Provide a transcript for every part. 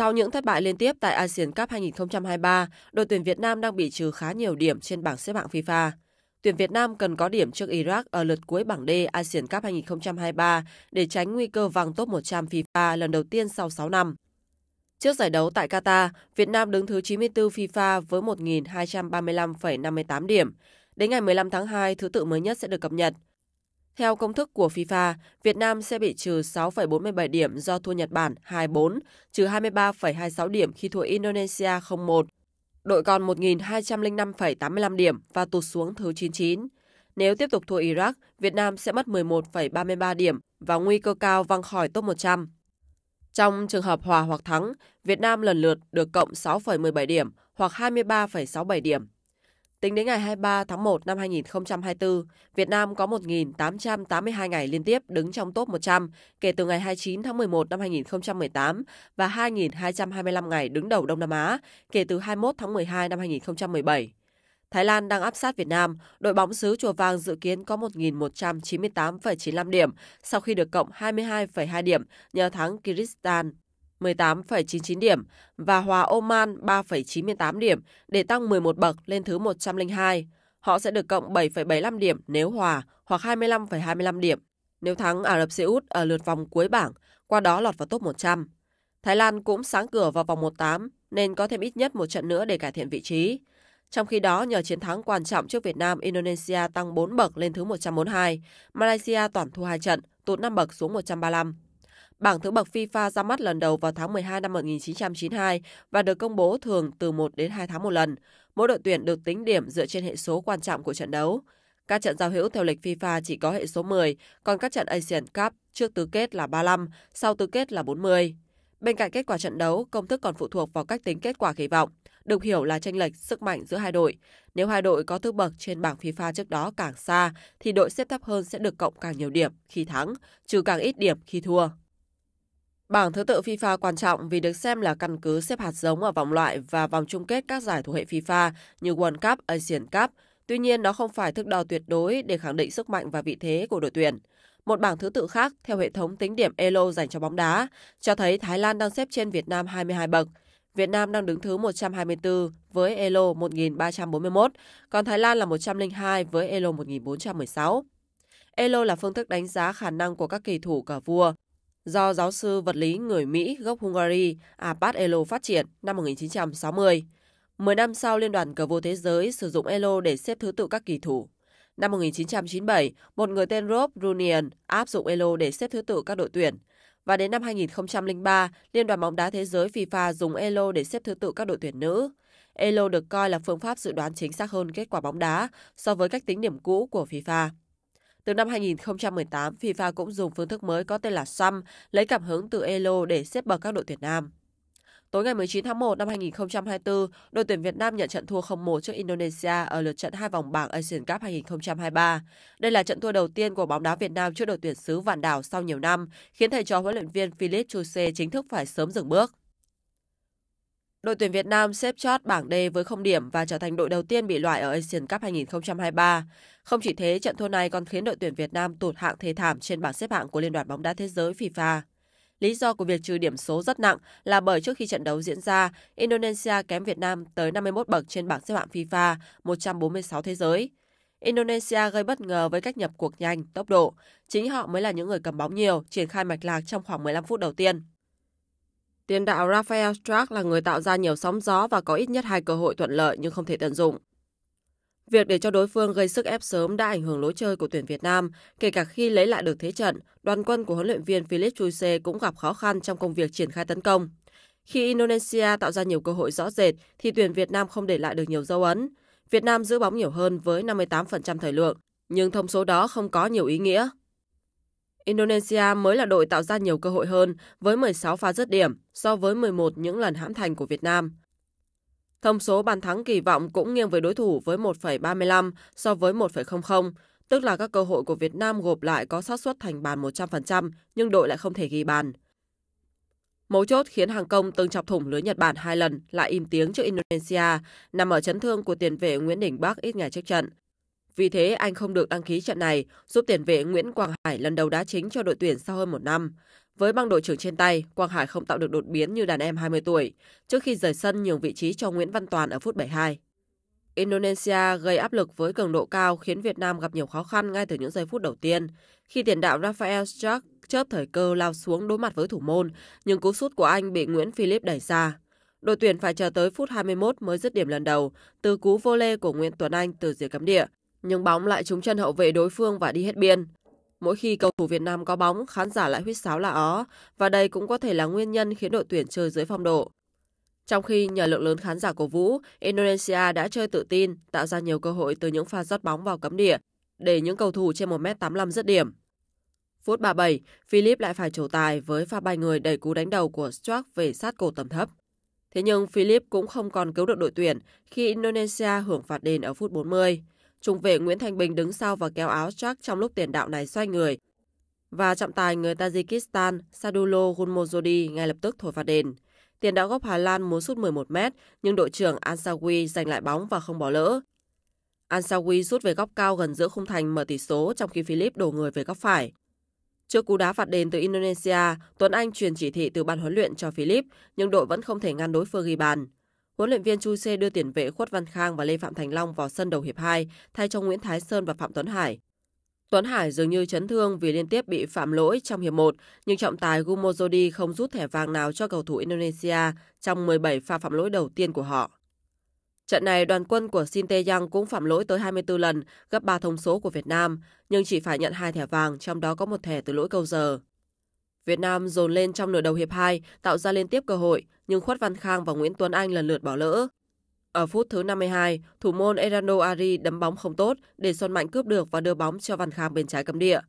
Sau những thất bại liên tiếp tại ASEAN Cup 2023, đội tuyển Việt Nam đang bị trừ khá nhiều điểm trên bảng xếp hạng FIFA. Tuyển Việt Nam cần có điểm trước Iraq ở lượt cuối bảng D ASEAN Cup 2023 để tránh nguy cơ vàng top 100 FIFA lần đầu tiên sau 6 năm. Trước giải đấu tại Qatar, Việt Nam đứng thứ 94 FIFA với 1.235,58 điểm. Đến ngày 15 tháng 2, thứ tự mới nhất sẽ được cập nhật – theo công thức của FIFA, Việt Nam sẽ bị trừ 6,47 điểm do thua Nhật Bản 2-4, trừ 23,26 điểm khi thua Indonesia 0-1. Đội còn 1.205,85 điểm và tụt xuống thứ 99. Nếu tiếp tục thua Iraq, Việt Nam sẽ mất 11,33 điểm và nguy cơ cao văng khỏi top 100. Trong trường hợp hòa hoặc thắng, Việt Nam lần lượt được cộng 6,17 điểm hoặc 23,67 điểm. Tính đến ngày 23 tháng 1 năm 2024, Việt Nam có 1.882 ngày liên tiếp đứng trong top 100 kể từ ngày 29 tháng 11 năm 2018 và 2.225 ngày đứng đầu Đông Nam Á kể từ 21 tháng 12 năm 2017. Thái Lan đang áp sát Việt Nam, đội bóng xứ Chùa Vàng dự kiến có 1.198,95 điểm sau khi được cộng 22,2 điểm nhờ thắng Kyrgyzstan 18,99 điểm và hòa Oman 3,98 điểm để tăng 11 bậc lên thứ 102. Họ sẽ được cộng 7,75 điểm nếu hòa hoặc 25,25 điểm nếu thắng Ả Rập Xê Út ở lượt vòng cuối bảng, qua đó lọt vào top 100. Thái Lan cũng sáng cửa vào vòng 18 nên có thêm ít nhất một trận nữa để cải thiện vị trí. Trong khi đó, nhờ chiến thắng quan trọng trước Việt Nam, Indonesia tăng 4 bậc lên thứ 142, Malaysia toàn thua 2 trận, tụt 5 bậc xuống 135. Bảng thứ bậc FIFA ra mắt lần đầu vào tháng 12 năm 1992 và được công bố thường từ 1 đến 2 tháng một lần. Mỗi đội tuyển được tính điểm dựa trên hệ số quan trọng của trận đấu. Các trận giao hữu theo lịch FIFA chỉ có hệ số 10, còn các trận Asian Cup trước tứ kết là 35, sau tứ kết là 40. Bên cạnh kết quả trận đấu, công thức còn phụ thuộc vào cách tính kết quả kỳ vọng, được hiểu là tranh lệch sức mạnh giữa hai đội. Nếu hai đội có thứ bậc trên bảng FIFA trước đó càng xa, thì đội xếp thấp hơn sẽ được cộng càng nhiều điểm khi thắng, trừ càng ít điểm khi thua. Bảng thứ tự FIFA quan trọng vì được xem là căn cứ xếp hạt giống ở vòng loại và vòng chung kết các giải thuộc hệ FIFA như World Cup, Asian Cup. Tuy nhiên, nó không phải thước đo tuyệt đối để khẳng định sức mạnh và vị thế của đội tuyển. Một bảng thứ tự khác theo hệ thống tính điểm ELO dành cho bóng đá cho thấy Thái Lan đang xếp trên Việt Nam 22 bậc. Việt Nam đang đứng thứ 124 với ELO 1341, còn Thái Lan là 102 với ELO 1416. ELO là phương thức đánh giá khả năng của các kỳ thủ cờ vua do giáo sư vật lý người Mỹ gốc Hungary Apat Elo phát triển năm 1960. Mười năm sau, Liên đoàn Cờ vua Thế giới sử dụng Elo để xếp thứ tự các kỳ thủ. Năm 1997, một người tên Rob Runian áp dụng Elo để xếp thứ tự các đội tuyển. Và đến năm 2003, Liên đoàn bóng đá thế giới FIFA dùng Elo để xếp thứ tự các đội tuyển nữ. Elo được coi là phương pháp dự đoán chính xác hơn kết quả bóng đá so với cách tính điểm cũ của FIFA. Từ năm 2018, FIFA cũng dùng phương thức mới có tên là SUM, lấy cảm hứng từ ELO để xếp bậc các đội tuyển nam. Tối ngày 19 tháng 1 năm 2024, đội tuyển Việt Nam nhận trận thua 0-1 trước Indonesia ở lượt trận hai vòng bảng Asian Cup 2023. Đây là trận thua đầu tiên của bóng đá Việt Nam trước đội tuyển xứ Vạn Đảo sau nhiều năm, khiến thầy trò huấn luyện viên Philip Chuse chính thức phải sớm dừng bước. Đội tuyển Việt Nam xếp chót bảng D với 0 điểm và trở thành đội đầu tiên bị loại ở Asian Cup 2023. Không chỉ thế, trận thua này còn khiến đội tuyển Việt Nam tụt hạng thê thảm trên bảng xếp hạng của Liên đoàn bóng đá thế giới FIFA. Lý do của việc trừ điểm số rất nặng là bởi trước khi trận đấu diễn ra, Indonesia kém Việt Nam tới 51 bậc trên bảng xếp hạng FIFA 146 thế giới. Indonesia gây bất ngờ với cách nhập cuộc nhanh, tốc độ. Chính họ mới là những người cầm bóng nhiều, triển khai mạch lạc trong khoảng 15 phút đầu tiên. Tiền đạo Rafael Struck là người tạo ra nhiều sóng gió và có ít nhất hai cơ hội thuận lợi nhưng không thể tận dụng. Việc để cho đối phương gây sức ép sớm đã ảnh hưởng lối chơi của tuyển Việt Nam, kể cả khi lấy lại được thế trận, đoàn quân của huấn luyện viên Philip Chuise cũng gặp khó khăn trong công việc triển khai tấn công. Khi Indonesia tạo ra nhiều cơ hội rõ rệt thì tuyển Việt Nam không để lại được nhiều dấu ấn. Việt Nam giữ bóng nhiều hơn với 58% thời lượng, nhưng thông số đó không có nhiều ý nghĩa. Indonesia mới là đội tạo ra nhiều cơ hội hơn với 16 pha dứt điểm so với 11 những lần hãm thành của Việt Nam. Thông số bàn thắng kỳ vọng cũng nghiêng về đối thủ với 1,35 so với 1,00, tức là các cơ hội của Việt Nam gộp lại có xác suất thành bàn 100% nhưng đội lại không thể ghi bàn. Mấu chốt khiến Hàng Công từng chọc thủng lưới Nhật Bản hai lần lại im tiếng trước Indonesia, nằm ở chấn thương của tiền vệ Nguyễn Đình Bắc ít ngày trước trận. Vì thế anh không được đăng ký trận này, giúp tiền vệ Nguyễn Quang Hải lần đầu đá chính cho đội tuyển sau hơn một năm. Với băng đội trưởng trên tay, Quang Hải không tạo được đột biến như đàn em 20 tuổi, trước khi rời sân nhường vị trí cho Nguyễn Văn Toàn ở phút 72. Indonesia gây áp lực với cường độ cao khiến Việt Nam gặp nhiều khó khăn ngay từ những giây phút đầu tiên, khi tiền đạo Rafael Struck chớp thời cơ lao xuống đối mặt với thủ môn, nhưng cú sút của anh bị Nguyễn Philip đẩy ra Đội tuyển phải chờ tới phút 21 mới dứt điểm lần đầu từ cú vô lê của Nguyễn Tuấn Anh từ rìa cấm địa, nhưng bóng lại trúng chân hậu vệ đối phương và đi hết biên. Mỗi khi cầu thủ Việt Nam có bóng, khán giả lại huýt sáo là ó, và đây cũng có thể là nguyên nhân khiến đội tuyển chơi dưới phong độ. Trong khi nhờ lượng lớn khán giả cổ vũ, Indonesia đã chơi tự tin, tạo ra nhiều cơ hội từ những pha rót bóng vào cấm địa, để những cầu thủ trên 1m85 dứt điểm. Phút 37, Philip lại phải trổ tài với pha bay người đẩy cú đánh đầu của Stuart về sát cổ tầm thấp. Thế nhưng Philip cũng không còn cứu được đội tuyển khi Indonesia hưởng phạt đền ở phút 40. Trung vệ Nguyễn Thanh Bình đứng sau và kéo áo Jack trong lúc tiền đạo này xoay người. Và trọng tài người Tajikistan Sadulo Gunmozodi ngay lập tức thổi phạt đền. Tiền đạo góc Hà Lan muốn sút 11 mét, nhưng đội trưởng Ansawi giành lại bóng và không bỏ lỡ. Ansawi rút về góc cao gần giữa khung thành mở tỷ số trong khi Philip đổ người về góc phải. Trước cú đá phạt đền từ Indonesia, Tuấn Anh truyền chỉ thị từ ban huấn luyện cho Philip, nhưng đội vẫn không thể ngăn đối phương ghi bàn. Huấn luyện viên Chu Cê đưa tiền vệ Khuất Văn Khang và Lê Phạm Thành Long vào sân đầu hiệp 2 thay cho Nguyễn Thái Sơn và Phạm Tuấn Hải. Tuấn Hải dường như chấn thương vì liên tiếp bị phạm lỗi trong hiệp 1, nhưng trọng tài Gumozodi không rút thẻ vàng nào cho cầu thủ Indonesia trong 17 pha phạm lỗi đầu tiên của họ. Trận này đoàn quân của Shin Tae-yang cũng phạm lỗi tới 24 lần, gấp 3 thông số của Việt Nam, nhưng chỉ phải nhận hai thẻ vàng, trong đó có một thẻ từ lỗi câu giờ. Việt Nam dồn lên trong nửa đầu hiệp 2, tạo ra liên tiếp cơ hội, nhưng Khuất Văn Khang và Nguyễn Tuấn Anh lần lượt bỏ lỡ. Ở phút thứ 52, thủ môn Erano Ari đấm bóng không tốt để Xuân Mạnh cướp được và đưa bóng cho Văn Khang bên trái cấm địa.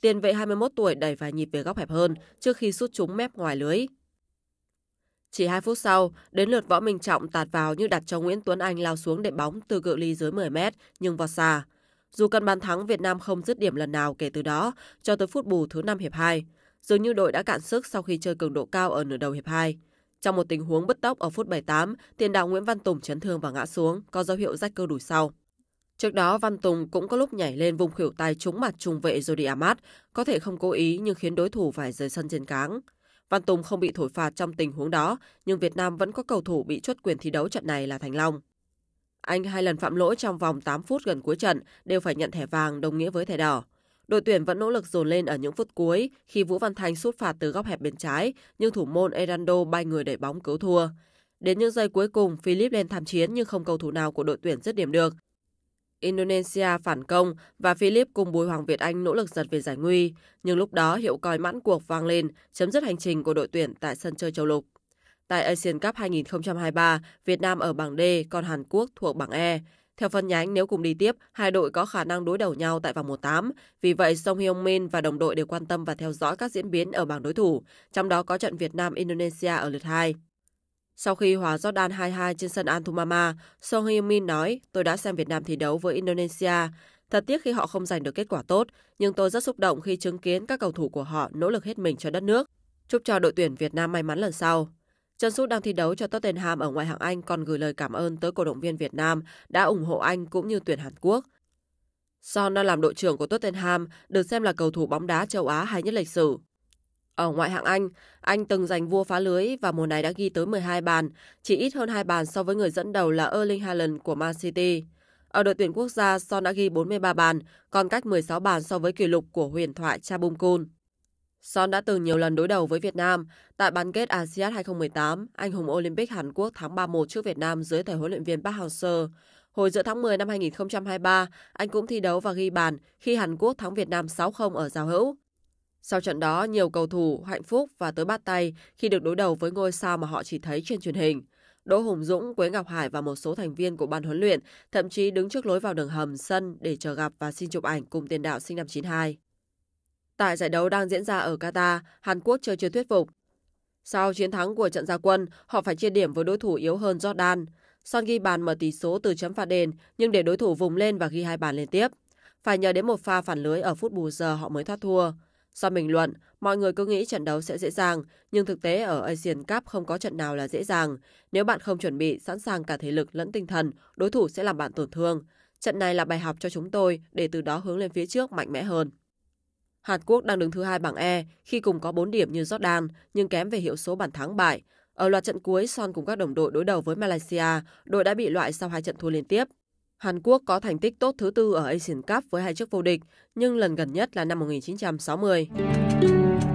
Tiền vệ 21 tuổi đẩy vài nhịp về góc hẹp hơn trước khi sút trúng mép ngoài lưới. Chỉ 2 phút sau, đến lượt Võ Minh Trọng tạt vào như đặt cho Nguyễn Tuấn Anh lao xuống để bóng từ cự ly dưới 10 mét nhưng vọt xa. Dù cần bàn thắng, Việt Nam không dứt điểm lần nào kể từ đó cho tới phút bù thứ 5 hiệp 2. Dường như đội đã cạn sức sau khi chơi cường độ cao ở nửa đầu hiệp 2. Trong một tình huống bất tốc ở phút 78, tiền đạo Nguyễn Văn Tùng chấn thương và ngã xuống, có dấu hiệu rách cơ đùi sau. Trước đó, Văn Tùng cũng có lúc nhảy lên vùng khuỷu tay trúng mặt trung vệ Jody Amat, có thể không cố ý nhưng khiến đối thủ phải rời sân trên cáng. Văn Tùng không bị thổi phạt trong tình huống đó, nhưng Việt Nam vẫn có cầu thủ bị chốt quyền thi đấu trận này là Thành Long. Anh hai lần phạm lỗi trong vòng 8 phút gần cuối trận đều phải nhận thẻ vàng đồng nghĩa với thẻ đỏ. Đội tuyển vẫn nỗ lực dồn lên ở những phút cuối khi Vũ Văn Thanh sút phạt từ góc hẹp bên trái, nhưng thủ môn Erando bay người đẩy bóng cứu thua. Đến những giây cuối cùng, Philip lên tham chiến nhưng không cầu thủ nào của đội tuyển dứt điểm được. Indonesia phản công và Philip cùng Bùi Hoàng Việt Anh nỗ lực giật về giải nguy, nhưng lúc đó hiệu còi mãn cuộc vang lên, chấm dứt hành trình của đội tuyển tại sân chơi châu lục. Tại Asian Cup 2023, Việt Nam ở bảng D, còn Hàn Quốc thuộc bảng E. Theo phân nhánh, nếu cùng đi tiếp, hai đội có khả năng đối đầu nhau tại vòng 1-8. Vì vậy, Song Hyung Min và đồng đội đều quan tâm và theo dõi các diễn biến ở bảng đối thủ, trong đó có trận Việt Nam-Indonesia ở lượt 2. Sau khi hòa Jordan 2-2 trên sân Antumama, Song Hyung Min nói, tôi đã xem Việt Nam thi đấu với Indonesia. Thật tiếc khi họ không giành được kết quả tốt, nhưng tôi rất xúc động khi chứng kiến các cầu thủ của họ nỗ lực hết mình cho đất nước. Chúc cho đội tuyển Việt Nam may mắn lần sau. Chân Sút đang thi đấu cho Tottenham ở ngoại hạng Anh còn gửi lời cảm ơn tới cổ động viên Việt Nam đã ủng hộ anh cũng như tuyển Hàn Quốc. Son đang làm đội trưởng của Tottenham, được xem là cầu thủ bóng đá châu Á hay nhất lịch sử. Ở ngoại hạng Anh, anh từng giành vua phá lưới và mùa này đã ghi tới 12 bàn, chỉ ít hơn 2 bàn so với người dẫn đầu là Erling Haaland của Man City. Ở đội tuyển quốc gia, Son đã ghi 43 bàn, còn cách 16 bàn so với kỷ lục của huyền thoại Cha Bung Kun. Son đã từng nhiều lần đối đầu với Việt Nam. Tại bán kết ASEAN 2018, anh hùng Olympic Hàn Quốc thắng 3-1 trước Việt Nam dưới thời huấn luyện viên Park Hang-seo. Hồi giữa tháng 10 năm 2023, anh cũng thi đấu và ghi bàn khi Hàn Quốc thắng Việt Nam 6-0 ở giao hữu. Sau trận đó, nhiều cầu thủ hạnh phúc và tới bắt tay khi được đối đầu với ngôi sao mà họ chỉ thấy trên truyền hình. Đỗ Hùng Dũng, Quế Ngọc Hải và một số thành viên của ban huấn luyện thậm chí đứng trước lối vào đường hầm sân để chờ gặp và xin chụp ảnh cùng tiền đạo sinh năm 92. Tại giải đấu đang diễn ra ở Qatar, Hàn Quốc chơi chưa thuyết phục. Sau chiến thắng của trận gia quân, họ phải chia điểm với đối thủ yếu hơn Jordan. Son ghi bàn mở tỷ số từ chấm phạt đền, nhưng để đối thủ vùng lên và ghi hai bàn liên tiếp. Phải nhờ đến một pha phản lưới ở phút bù giờ họ mới thoát thua. Do bình luận, mọi người cứ nghĩ trận đấu sẽ dễ dàng, nhưng thực tế ở Asian Cup không có trận nào là dễ dàng. Nếu bạn không chuẩn bị sẵn sàng cả thể lực lẫn tinh thần, đối thủ sẽ làm bạn tổn thương. Trận này là bài học cho chúng tôi để từ đó hướng lên phía trước mạnh mẽ hơn. Hàn Quốc đang đứng thứ hai bảng E khi cùng có 4 điểm như Jordan nhưng kém về hiệu số bàn thắng bại. Ở loạt trận cuối, Son cùng các đồng đội đối đầu với Malaysia, đội đã bị loại sau hai trận thua liên tiếp. Hàn Quốc có thành tích tốt thứ tư ở Asian Cup với hai chức vô địch, nhưng lần gần nhất là năm 1960.